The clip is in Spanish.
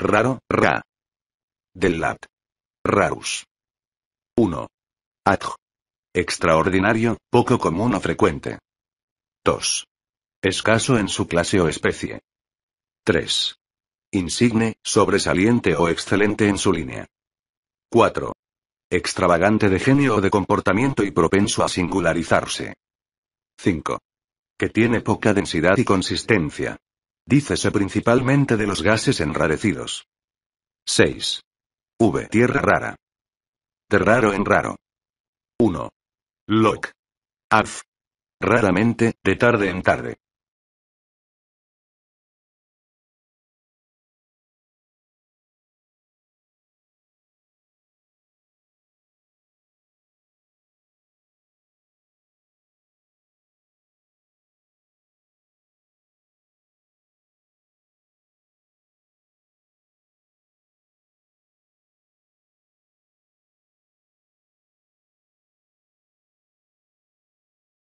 Raro, ra. Del lat. Rarus. 1. Adj. Extraordinario, poco común o frecuente. 2. Escaso en su clase o especie. 3. Insigne, sobresaliente o excelente en su línea. 4. Extravagante de genio o de comportamiento y propenso a singularizarse. 5. Que tiene poca densidad y consistencia. Dícese principalmente de los gases enrarecidos. 6. V. Tierra rara. De raro en raro. 1. Loc. Af. Raramente, de tarde en tarde.